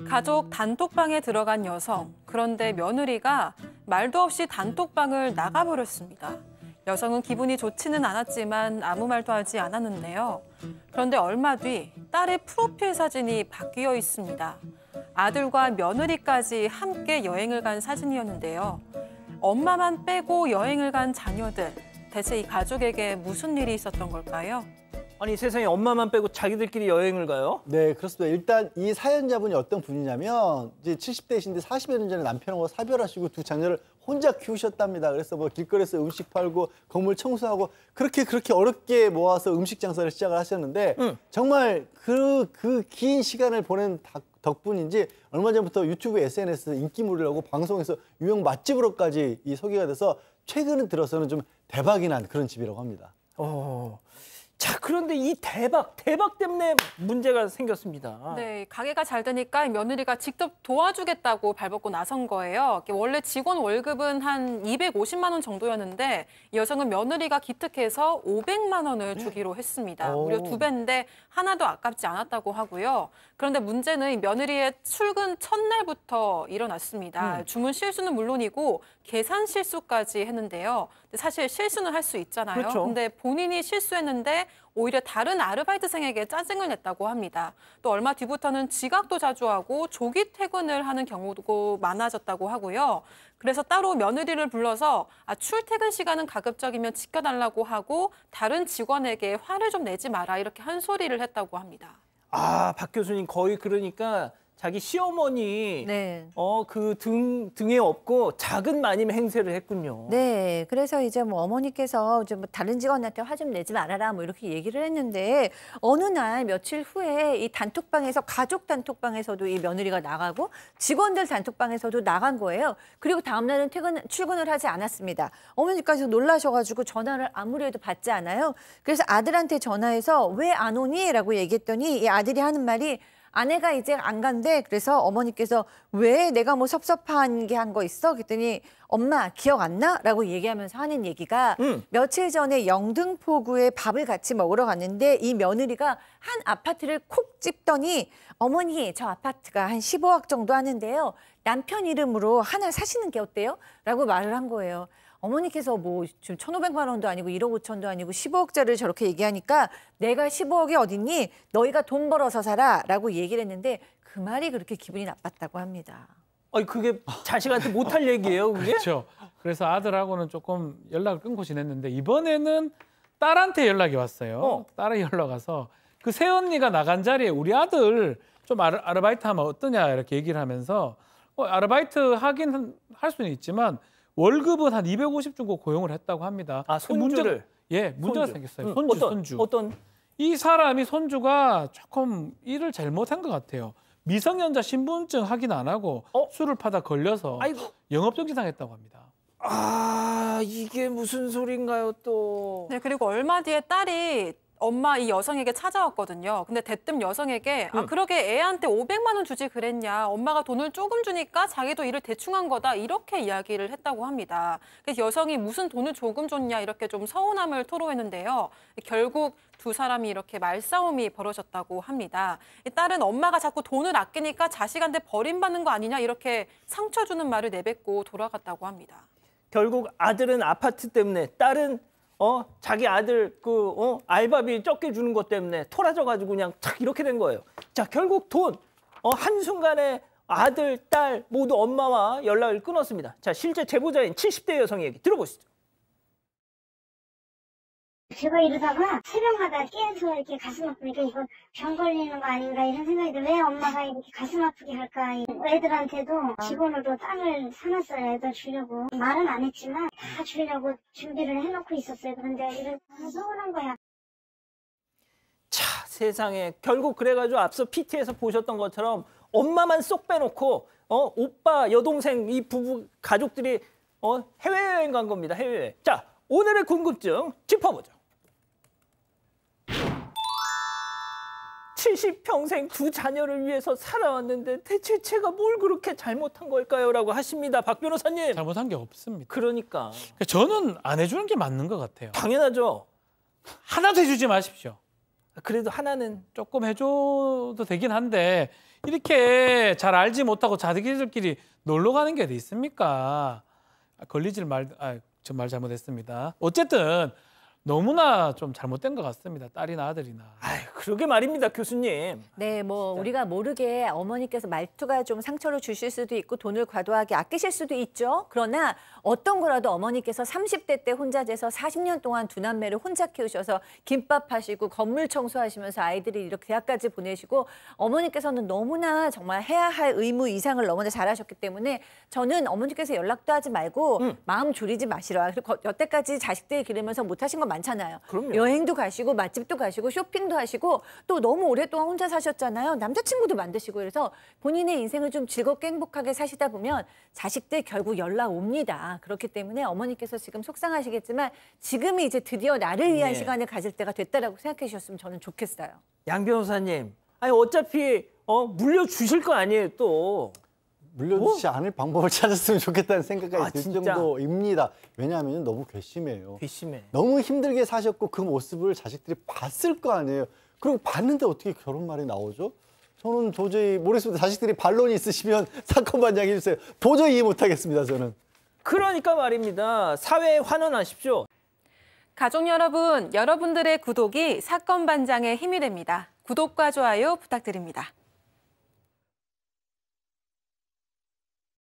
음. 가족 단톡방에 들어간 여성, 그런데 음. 며느리가 말도 없이 단톡방을 음. 나가버렸습니다. 여성은 기분이 좋지는 않았지만 아무 말도 하지 않았는데요. 그런데 얼마 뒤 딸의 프로필 사진이 바뀌어 있습니다. 아들과 며느리까지 함께 여행을 간 사진이었는데요. 엄마만 빼고 여행을 간 자녀들, 대체 이 가족에게 무슨 일이 있었던 걸까요? 아니 세상에 엄마만 빼고 자기들끼리 여행을 가요? 네 그렇습니다. 일단 이 사연자분이 어떤 분이냐면 이제 70대이신데 40여 년 전에 남편하고 사별하시고 두 자녀를 혼자 키우셨답니다. 그래서 뭐 길거리에서 음식 팔고 건물 청소하고 그렇게 그렇게 어렵게 모아서 음식 장사를 시작을 하셨는데 응. 정말 그 그 긴 시간을 보낸 덕분인지 얼마 전부터 유튜브 SNS 인기몰이라고 방송에서 유형 맛집으로까지 이 소개가 돼서 최근 들어서는 좀 대박이 난 그런 집이라고 합니다. 어. 자, 그런데 이 대박, 대박 때문에 문제가 생겼습니다. 네, 가게가 잘 되니까 며느리가 직접 도와주겠다고 발벗고 나선 거예요. 원래 직원 월급은 한 250만 원 정도였는데 이 여성은 며느리가 기특해서 500만 원을 네. 주기로 했습니다. 오. 무려 두 배인데 하나도 아깝지 않았다고 하고요. 그런데 문제는 며느리의 출근 첫날부터 일어났습니다. 음. 주문 실수는 물론이고 계산 실수까지 했는데요. 사실 실수는 할 수 있잖아요. 그렇죠. 근데 본인이 실수했는데 오히려 다른 아르바이트생에게 짜증을 냈다고 합니다. 또 얼마 뒤부터는 지각도 자주 하고 조기 퇴근을 하는 경우도 많아졌다고 하고요. 그래서 따로 며느리를 불러서 아, 출퇴근 시간은 가급적이면 지켜달라고 하고 다른 직원에게 화를 좀 내지 마라 이렇게 한 소리를 했다고 합니다. 아, 박 교수님 거의 그러니까 자기 시어머니 네. 어그 등 등에 업고 작은 마님 행세를 했군요. 네, 그래서 이제 뭐 어머니께서 좀 뭐 다른 직원한테 화 좀 내지 말아라 뭐 이렇게 얘기를 했는데 어느 날 며칠 후에 이 단톡방에서 가족 단톡방에서도 이 며느리가 나가고 직원들 단톡방에서도 나간 거예요. 그리고 다음 날은 퇴근 출근을 하지 않았습니다. 어머니까지 놀라셔가지고 전화를 아무리 도 받지 않아요. 그래서 아들한테 전화해서 왜 안 오니?라고 얘기했더니 이 아들이 하는 말이 아내가 이제 안 간대. 그래서 어머니께서 왜 내가 뭐 섭섭한 게 한 거 있어? 그랬더니 엄마 기억 안 나? 라고 얘기하면서 하는 얘기가 음. 며칠 전에 영등포구에 밥을 같이 먹으러 갔는데 이 며느리가 한 아파트를 콕 찝더니 어머니 저 아파트가 한 15억 정도 하는데요. 남편 이름으로 하나 사시는 게 어때요? 라고 말을 한 거예요. 어머니께서 뭐 지금 1,500만 원도 아니고 1억 5천도 아니고 15억짜리를 저렇게 얘기하니까 내가 15억이 어딨니? 너희가 돈 벌어서 살아라고 얘기를 했는데 그 말이 그렇게 기분이 나빴다고 합니다. 아니 그게 자식한테 못할 얘기예요, 그게? 그렇죠. 그래서 아들하고는 조금 연락을 끊고 지냈는데 이번에는 딸한테 연락이 왔어요. 어. 딸이 연락 와서 그 새언니가 나간 자리에 우리 아들 좀 아르바이트 하면 어떠냐 이렇게 얘기를 하면서 어, 아르바이트 하긴 할 수는 있지만 월급은 한 250 정도 고용을 했다고 합니다. 아, 그 손주를 문제, 예, 문제가 손주. 생겼어요. 손주, 어떤, 손주. 어떤 이 사람이 손주가 조금 일을 잘못한 것 같아요. 미성년자 신분증 확인 안 하고 어? 술을 파다 걸려서 아이고. 영업정지 당했다고 합니다. 아 이게 무슨 소린가요 또? 네 그리고 얼마 뒤에 딸이 엄마 이 여성에게 찾아왔거든요. 근데 대뜸 여성에게 아 그러게 애한테 500만 원 주지 그랬냐. 엄마가 돈을 조금 주니까 자기도 일을 대충 한 거다. 이렇게 이야기를 했다고 합니다. 그래서 여성이 무슨 돈을 조금 줬냐 이렇게 좀 서운함을 토로했는데요. 결국 두 사람이 이렇게 말싸움이 벌어졌다고 합니다. 딸은 엄마가 자꾸 돈을 아끼니까 자식한테 버림받는 거 아니냐 이렇게 상처 주는 말을 내뱉고 돌아갔다고 합니다. 결국 아들은 아파트 때문에 딸은 어 자기 아들 그 어, 알바비 적게 주는 것 때문에 토라져가지고 그냥 탁 이렇게 된 거예요. 자 결국 돈 어, 한순간에 아들 딸 모두 엄마와 연락을 끊었습니다. 자 실제 제보자인 70대 여성 얘기 들어보시죠. 제가 이러다가 새벽마다 깨서 이렇게 가슴 아프니까 이거 병 걸리는 거 아닌가 이런 생각이 들왜 엄마가 이렇게 가슴 아프게 할까 애들한테도 직원으로 땅을 사놨어요 애들 주려고 말은 안 했지만 다 주려고 준비를 해놓고 있었어요 그런데 이런 서운한 거야 자 세상에 결국 그래가지고 앞서 PT에서 보셨던 것처럼 엄마만 쏙 빼놓고 어 오빠 여동생 이 부부 가족들이 어 해외여행 간 겁니다 해외여자 오늘의 궁금증 짚어보죠. 70평생 두 자녀를 위해서 살아왔는데 대체 제가 뭘 그렇게 잘못한 걸까요? 라고 하십니다. 박 변호사님. 잘못한 게 없습니다. 그러니까. 그러니까. 저는 안 해주는 게 맞는 것 같아요. 당연하죠. 하나도 해주지 마십시오. 그래도 하나는 조금 해줘도 되긴 한데 이렇게 잘 알지 못하고 자기들끼리 놀러 가는 게 어디 있습니까? 아, 걸리질 말, 아, 정말 잘못했습니다. 어쨌든 너무나 좀 잘못된 것 같습니다. 딸이나 아들이나. 아유, 그러게 말입니다, 교수님. 네, 뭐 진짜. 우리가 모르게 어머니께서 말투가 좀 상처를 주실 수도 있고 돈을 과도하게 아끼실 수도 있죠. 그러나 어떤 거라도 어머니께서 30대 때 혼자 돼서 40년 동안 두 남매를 혼자 키우셔서 김밥 하시고 건물 청소하시면서 아이들이 이렇게 대학까지 보내시고 어머니께서는 너무나 정말 해야 할 의무 이상을 너무나 잘하셨기 때문에 저는 어머니께서 연락도 하지 말고 음. 마음 졸이지 마시라. 그리고 여태까지 자식들 기르면서 못하신 건 많잖아요. 그럼요. 여행도 가시고 맛집도 가시고 쇼핑도 하시고 또 너무 오랫동안 혼자 사셨잖아요. 남자친구도 만드시고 그래서 본인의 인생을 좀 즐겁게 행복하게 사시다 보면 자식들 결국 연락 옵니다. 그렇기 때문에 어머니께서 지금 속상하시겠지만 지금이 이제 드디어 나를 위한 네. 시간을 가질 때가 됐다라고 생각해 주셨으면 저는 좋겠어요. 양 변호사님, 아니 어차피 어 물려 주실 거 아니에요 또. 물려주지 어? 않을 방법을 찾았으면 좋겠다는 생각까지 아, 들 진짜? 정도입니다. 왜냐하면 너무 괘씸해요. 괘씸해. 너무 힘들게 사셨고 그 모습을 자식들이 봤을 거 아니에요. 그리 봤는데 어떻게 결혼 말이 나오죠? 저는 도저히 모르겠습니다. 자식들이 반론이 있으시면 사건 반장해 주세요. 도저히 이해 못하겠습니다. 저는. 그러니까 말입니다. 사회에 환원하십시오. 가족 여러분, 여러분들의 구독이 사건 반장의 힘이 됩니다. 구독과 좋아요 부탁드립니다.